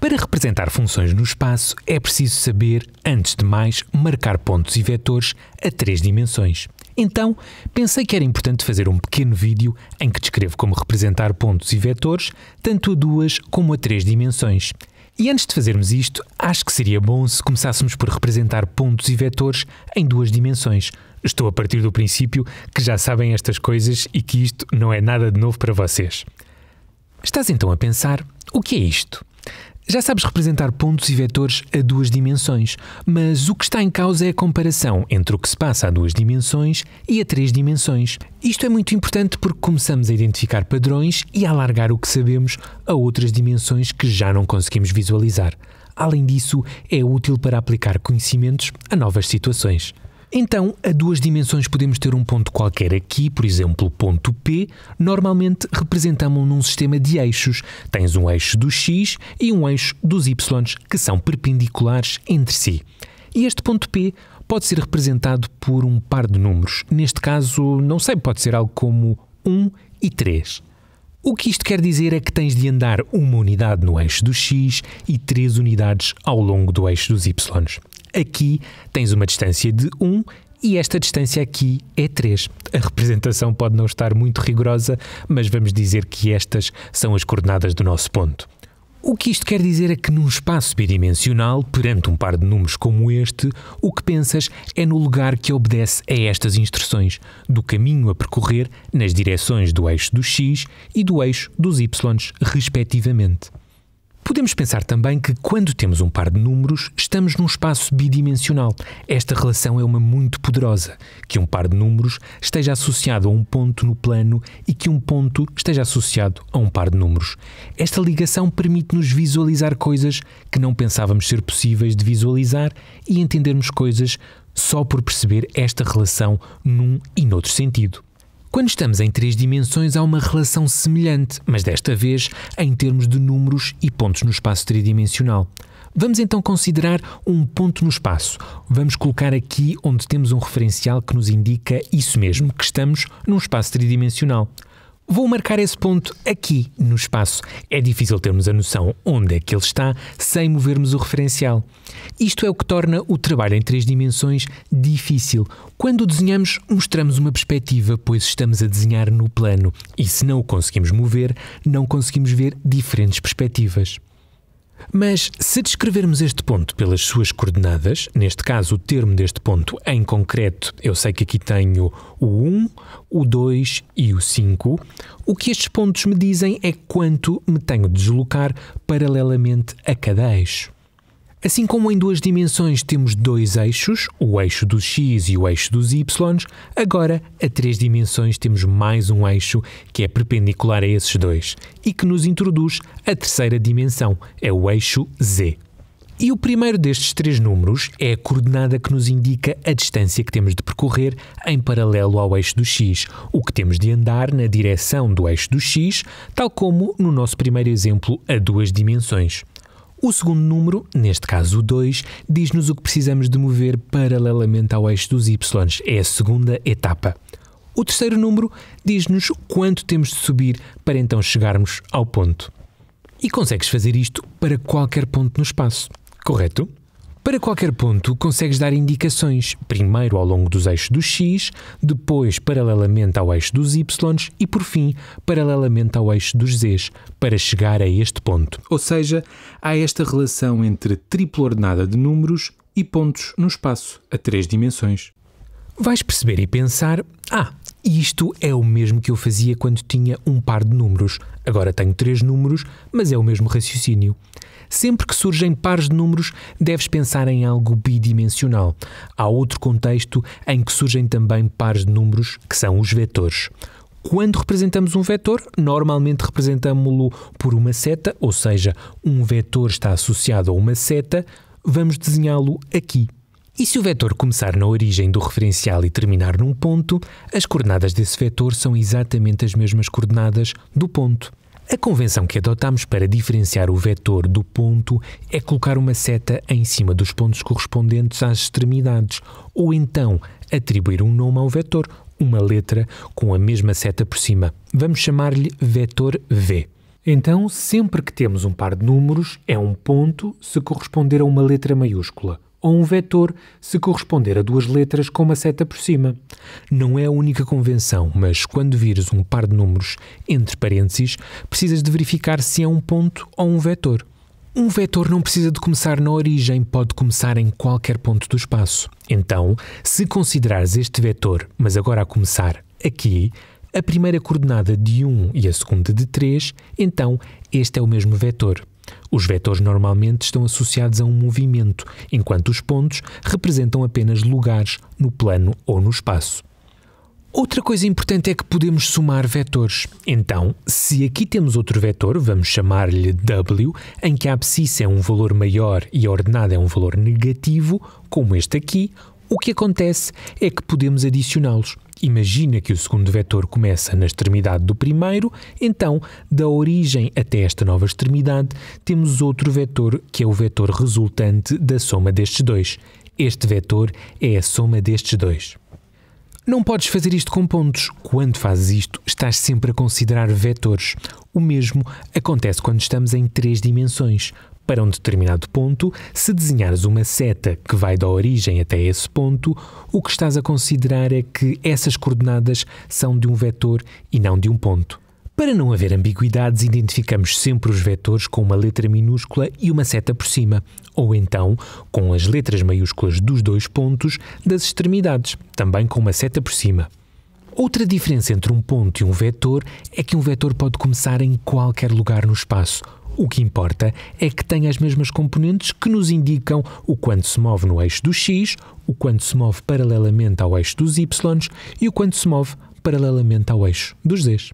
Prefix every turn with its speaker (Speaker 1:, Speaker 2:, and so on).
Speaker 1: Para representar funções no espaço, é preciso saber, antes de mais, marcar pontos e vetores a três dimensões. Então, pensei que era importante fazer um pequeno vídeo em que descrevo como representar pontos e vetores, tanto a duas como a três dimensões. E antes de fazermos isto, acho que seria bom se começássemos por representar pontos e vetores em duas dimensões. Estou a partir do princípio que já sabem estas coisas e que isto não é nada de novo para vocês. Estás então a pensar: o que é isto? Já sabes representar pontos e vetores a duas dimensões, mas o que está em causa é a comparação entre o que se passa a duas dimensões e a três dimensões. Isto é muito importante porque começamos a identificar padrões e a alargar o que sabemos a outras dimensões que já não conseguimos visualizar. Além disso, é útil para aplicar conhecimentos a novas situações. Então, a duas dimensões podemos ter um ponto qualquer aqui, por exemplo, o ponto P, normalmente representamos num sistema de eixos. Tens um eixo dos x e um eixo dos y, que são perpendiculares entre si. E este ponto P pode ser representado por um par de números. Neste caso, não sei, pode ser algo como 1 e 3. O que isto quer dizer é que tens de andar uma unidade no eixo do x e três unidades ao longo do eixo dos y. Aqui tens uma distância de 1 e esta distância aqui é 3. A representação pode não estar muito rigorosa, mas vamos dizer que estas são as coordenadas do nosso ponto. O que isto quer dizer é que num espaço bidimensional, perante um par de números como este, o que pensas é no lugar que obedece a estas instruções, do caminho a percorrer nas direções do eixo dos x e do eixo dos y, respectivamente. Podemos pensar também que quando temos um par de números, estamos num espaço bidimensional. Esta relação é uma muito poderosa. Que um par de números esteja associado a um ponto no plano e que um ponto esteja associado a um par de números. Esta ligação permite-nos visualizar coisas que não pensávamos ser possíveis de visualizar e entendermos coisas só por perceber esta relação num e noutro sentido. Quando estamos em três dimensões, há uma relação semelhante, mas desta vez em termos de números e pontos no espaço tridimensional. Vamos então considerar um ponto no espaço. Vamos colocar aqui onde temos um referencial que nos indica isso mesmo, que estamos num espaço tridimensional. Vou marcar esse ponto aqui no espaço. É difícil termos a noção onde é que ele está sem movermos o referencial. Isto é o que torna o trabalho em três dimensões difícil. Quando desenhamos, mostramos uma perspectiva, pois estamos a desenhar no plano, e se não o conseguimos mover, não conseguimos ver diferentes perspectivas. Mas se descrevermos este ponto pelas suas coordenadas, neste caso o termo deste ponto em concreto, eu sei que aqui tenho o 1, o 2 e o 5, o que estes pontos me dizem é quanto me tenho de deslocar paralelamente a cada eixo. Assim como em duas dimensões temos dois eixos, o eixo dos x e o eixo dos y, agora a três dimensões temos mais um eixo que é perpendicular a esses dois e que nos introduz a terceira dimensão, é o eixo z. E o primeiro destes três números é a coordenada que nos indica a distância que temos de percorrer em paralelo ao eixo do x, o que temos de andar na direção do eixo do x, tal como no nosso primeiro exemplo a duas dimensões. O segundo número, neste caso o 2, diz-nos o que precisamos de mover paralelamente ao eixo dos Y. É a segunda etapa. O terceiro número diz-nos quanto temos de subir para então chegarmos ao ponto. E consegues fazer isto para qualquer ponto no espaço, correto? Para qualquer ponto, consegues dar indicações, primeiro ao longo dos eixos do x, depois paralelamente ao eixo dos y e, por fim, paralelamente ao eixo dos z para chegar a este ponto. Ou seja, há esta relação entre tripla ordenada de números e pontos no espaço, a três dimensões vais perceber e pensar: ah, isto é o mesmo que eu fazia quando tinha um par de números. Agora tenho três números, mas é o mesmo raciocínio. Sempre que surgem pares de números, deves pensar em algo bidimensional. Há outro contexto em que surgem também pares de números, que são os vetores. Quando representamos um vetor, normalmente representamos-lo por uma seta, ou seja, um vetor está associado a uma seta, vamos desenhá-lo aqui. E se o vetor começar na origem do referencial e terminar num ponto, as coordenadas desse vetor são exatamente as mesmas coordenadas do ponto. A convenção que adotamos para diferenciar o vetor do ponto é colocar uma seta em cima dos pontos correspondentes às extremidades, ou então atribuir um nome ao vetor, uma letra com a mesma seta por cima. Vamos chamar-lhe vetor V. Então, sempre que temos um par de números, é um ponto se corresponder a uma letra maiúscula ou um vetor se corresponder a duas letras com uma seta por cima. Não é a única convenção, mas quando vires um par de números entre parênteses, precisas de verificar se é um ponto ou um vetor. Um vetor não precisa de começar na origem, pode começar em qualquer ponto do espaço. Então, se considerares este vetor, mas agora a começar aqui, a primeira coordenada de 1 e a segunda de 3, então este é o mesmo vetor. Os vetores normalmente estão associados a um movimento, enquanto os pontos representam apenas lugares no plano ou no espaço. Outra coisa importante é que podemos somar vetores. Então, se aqui temos outro vetor, vamos chamar-lhe W, em que a abscissa é um valor maior e a ordenada é um valor negativo, como este aqui, o que acontece é que podemos adicioná-los. Imagina que o segundo vetor começa na extremidade do primeiro, então, da origem até esta nova extremidade, temos outro vetor que é o vetor resultante da soma destes dois. Este vetor é a soma destes dois. Não podes fazer isto com pontos. Quando fazes isto, estás sempre a considerar vetores. O mesmo acontece quando estamos em três dimensões. Para um determinado ponto, se desenhares uma seta que vai da origem até esse ponto, o que estás a considerar é que essas coordenadas são de um vetor e não de um ponto. Para não haver ambiguidades, identificamos sempre os vetores com uma letra minúscula e uma seta por cima, ou então com as letras maiúsculas dos dois pontos das extremidades, também com uma seta por cima. Outra diferença entre um ponto e um vetor é que um vetor pode começar em qualquer lugar no espaço, o que importa é que tem as mesmas componentes que nos indicam o quanto se move no eixo do x, o quanto se move paralelamente ao eixo dos y e o quanto se move paralelamente ao eixo dos z.